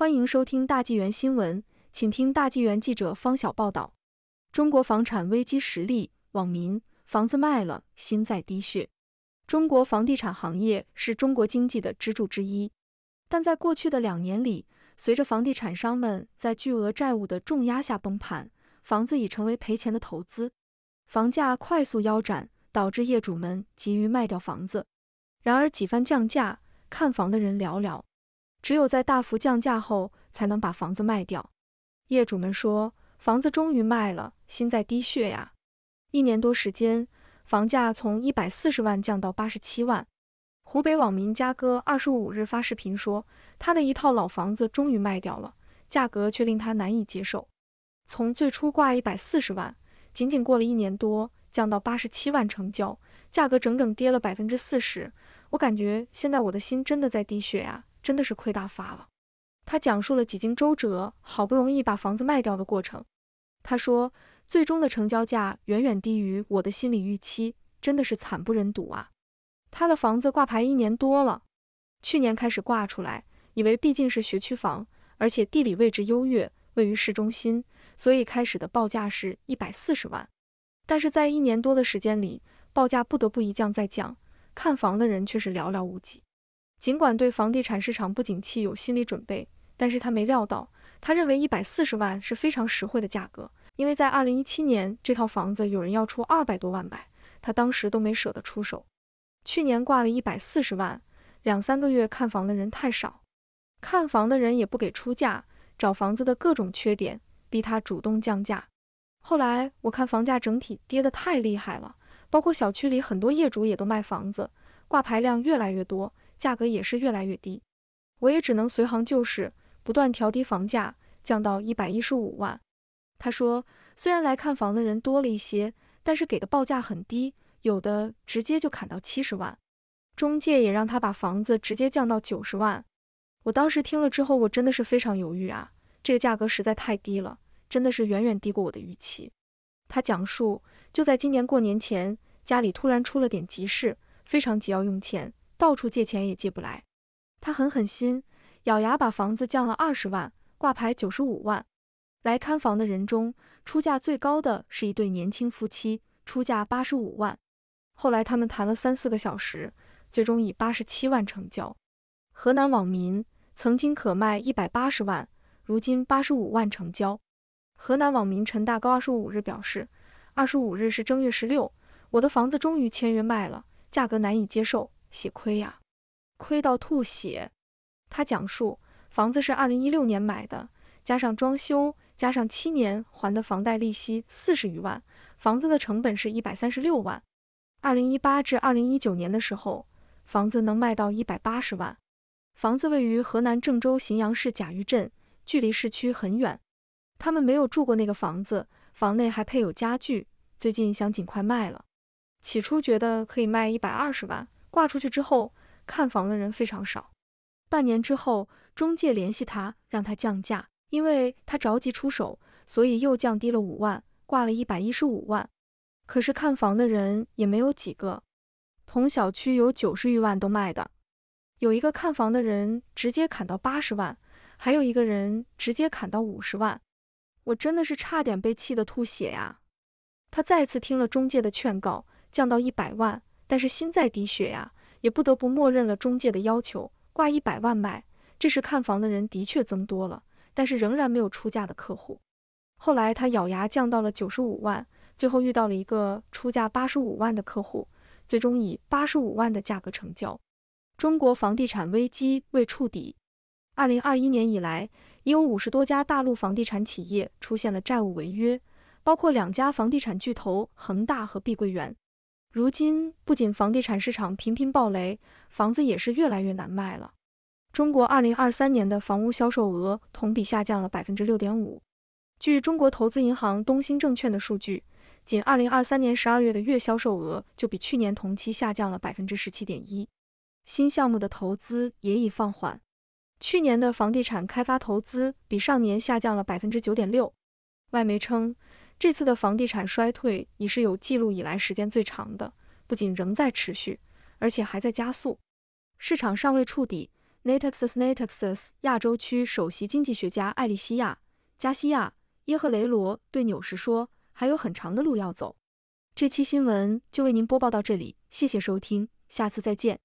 欢迎收听大纪元新闻，请听大纪元记者方晓报道：中国房产危机实例，网民房子卖了心在滴血。中国房地产行业是中国经济的支柱之一，但在过去的两年里，随着房地产商们在巨额债务的重压下崩盘，房子已成为赔钱的投资，房价快速腰斩，导致业主们急于卖掉房子。然而几番降价，看房的人寥寥。只有在大幅降价后，才能把房子卖掉。业主们说，房子终于卖了，心在滴血呀！一年多时间，房价从一百四十万降到八十七万。湖北网民家哥二十五日发视频说，他的一套老房子终于卖掉了，价格却令他难以接受。从最初挂一百四十万，仅仅过了一年多，降到八十七万成交，价格整整跌了百分之四十。我感觉现在我的心真的在滴血呀！真的是亏大发了。他讲述了几经周折，好不容易把房子卖掉的过程。他说，最终的成交价远远低于我的心理预期，真的是惨不忍睹啊。他的房子挂牌一年多了，去年开始挂出来，以为毕竟是学区房，而且地理位置优越，位于市中心，所以开始的报价是一百四十万。但是在一年多的时间里，报价不得不一降再降，看房的人却是寥寥无几。尽管对房地产市场不景气有心理准备，但是他没料到。他认为一百四十万是非常实惠的价格，因为在二零一七年这套房子有人要出二百多万买，他当时都没舍得出手。去年挂了一百四十万，两三个月看房的人太少，看房的人也不给出价，找房子的各种缺点，逼他主动降价。后来我看房价整体跌得太厉害了，包括小区里很多业主也都卖房子，挂牌量越来越多。价格也是越来越低，我也只能随行就市，不断调低房价，降到一百一十五万。他说，虽然来看房的人多了一些，但是给的报价很低，有的直接就砍到七十万，中介也让他把房子直接降到九十万。我当时听了之后，我真的是非常犹豫啊，这个价格实在太低了，真的是远远低过我的预期。他讲述，就在今年过年前，家里突然出了点急事，非常急要用钱。到处借钱也借不来，他狠狠心，咬牙把房子降了二十万，挂牌九十五万。来看房的人中，出价最高的是一对年轻夫妻，出价八十五万。后来他们谈了三四个小时，最终以八十七万成交。河南网民曾经可卖一百八十万，如今八十五万成交。河南网民陈大高二十五日表示，二十五日是正月十六，我的房子终于签约卖了，价格难以接受。血亏呀，亏到吐血。他讲述，房子是二零一六年买的，加上装修，加上七年还的房贷利息四十余万，房子的成本是一百三十六万。二零一八至二零一九年的时候，房子能卖到一百八十万。房子位于河南郑州荥阳市贾峪镇，距离市区很远。他们没有住过那个房子，房内还配有家具。最近想尽快卖了，起初觉得可以卖一百二十万。挂出去之后，看房的人非常少。半年之后，中介联系他，让他降价，因为他着急出手，所以又降低了五万，挂了一百一十五万。可是看房的人也没有几个。同小区有九十余万都卖的，有一个看房的人直接砍到八十万，还有一个人直接砍到五十万。我真的是差点被气得吐血呀！他再次听了中介的劝告，降到一百万。但是心在滴血呀，也不得不默认了中介的要求，挂一百万卖。这时看房的人的确增多了，但是仍然没有出价的客户。后来他咬牙降到了九十五万，最后遇到了一个出价八十五万的客户，最终以八十五万的价格成交。中国房地产危机未触底，二零二一年以来，已有五十多家大陆房地产企业出现了债务违约，包括两家房地产巨头恒大和碧桂园。如今，不仅房地产市场频频暴雷，房子也是越来越难卖了。中国二零二三年的房屋销售额同比下降了百分之六点五。据中国投资银行东兴证券的数据，仅二零二三年十二月的月销售额就比去年同期下降了百分之十七点一。新项目的投资也已放缓，去年的房地产开发投资比上年下降了百分之九点六。外媒称。这次的房地产衰退已是有记录以来时间最长的，不仅仍在持续，而且还在加速。市场尚未触底。n a t e x s n a t e x s 亚洲区首席经济学家艾利西亚·加西亚·耶赫雷罗对《纽时》说：“还有很长的路要走。”这期新闻就为您播报到这里，谢谢收听，下次再见。